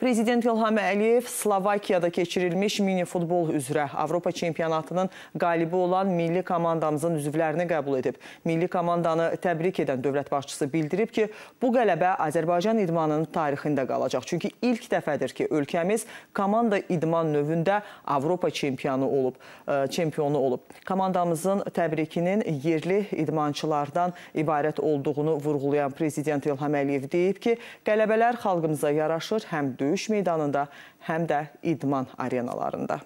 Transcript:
Prezident İlham Əliyev Slovakiyada keçirilmiş minifutbol üzrə Avropa çempionatının qalibi olan milli komandamızın üzvlərini qəbul edib. Milli komandanı təbrik edən dövlət başçısı bildirib ki, bu qələbə Azərbaycan idmanının tarixində qalacaq. Çünki ilk dəfədir ki, ölkəmiz komanda idman növündə Avropa çempionu olub. E, çempionu olub. Komandamızın təbrikinin yerli idmançılardan ibarət olduğunu vurğulayan Prezident İlham Əliyev deyib ki, qələbələr xalqımıza yaraşır, həm düz döyüş meydanında, həm də idman arenalarında.